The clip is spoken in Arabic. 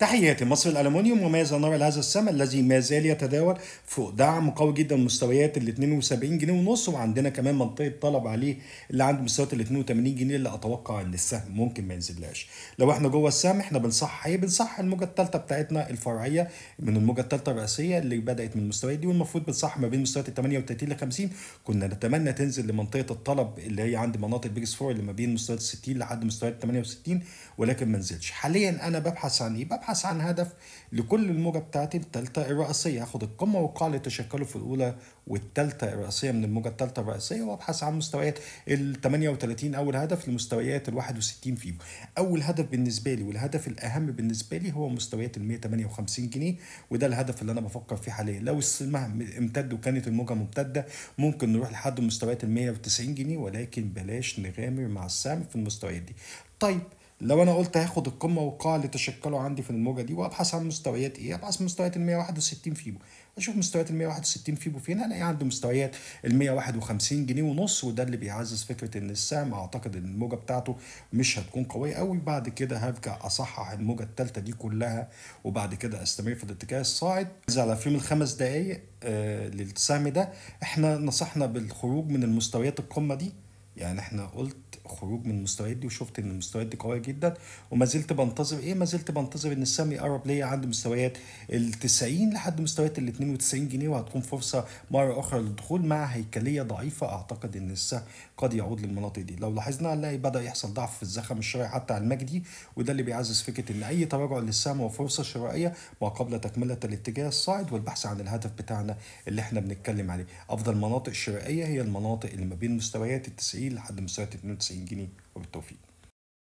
تحياتي مصر وما وماذا نرى لهذا السهم الذي ما زال يتداول فوق دعم قوي جدا مستويات ال 72 جنيه ونص وعندنا كمان منطقه طلب عليه اللي عند مستويات ال 82 جنيه اللي اتوقع ان السهم ممكن ما ينزلهاش لو احنا جوه السهم احنا بنصحح ايه بنصحح الموجه الثالثه بتاعتنا الفرعيه من الموجه الثالثه الرئيسيه اللي بدات من المستويات دي والمفروض بنصحح ما بين مستويات ال 38 ل 50 كنا نتمنى تنزل لمنطقه الطلب اللي هي عند مناطق بيجز فور اللي ما بين مستويات ال 60 لحد مستويات ال 68 ولكن ما نزلش حاليا انا ببحث عن ايه ببحث ابحث عن هدف لكل الموجه بتاعتي الثالثه الرئيسيه اخد القمه والقاع اللي تشكلوا في الاولى والثالثه الرئيسيه من الموجه الثالثه الرئيسيه وابحث عن مستويات ال 38 اول هدف لمستويات ال 61 فيهم اول هدف بالنسبه لي والهدف الاهم بالنسبه لي هو مستويات ال 158 جنيه وده الهدف اللي انا بفكر فيه حاليا لو السهم امتد وكانت الموجه ممتده ممكن نروح لحد مستويات ال 190 جنيه ولكن بلاش نغامر مع السهم في المستويات دي طيب لو انا قلت هاخد القمه والقاع اللي تشكلوا عندي في الموجه دي وابحث عن مستويات ايه ابحث مستويات ال 161 فيبو اشوف مستويات ال 161 فيبو فين هلاقي عنده مستويات ال 151 جنيه ونص وده اللي بيعزز فكره ان السهم اعتقد ان الموجه بتاعته مش هتكون قويه قوي بعد كده هرجع اصحح الموجه الثالثه دي كلها وبعد كده استمر في الاتجاه الصاعد اذا على فيلم الخمس دقائق آه للسهم ده احنا نصحنا بالخروج من المستويات القمه دي يعني احنا قلت خروج من المستويات دي وشفت ان المستويات دي قويه جدا وما زلت بنتظر ايه ما زلت بنتظر ان السهم يقرب ليا عند مستويات ال 90 لحد مستويات ال 92 جنيه وهتكون فرصه مره اخرى للدخول مع هيكليه ضعيفه اعتقد ان السهم قد يعود للمناطق دي لو لاحظنا هنلاقي بدا يحصل ضعف في الزخم الشرائي حتى على المجدي وده اللي بيعزز فكره ان اي تراجع للسهم هو فرصه شرائيه ما قبل تكمله الاتجاه الصاعد والبحث عن الهدف بتاعنا اللي احنا بنتكلم عليه افضل مناطق شرائيه هي المناطق اللي ما بين مستويات ال 90 لحد مستوى 92 جنيه وبالتوفيق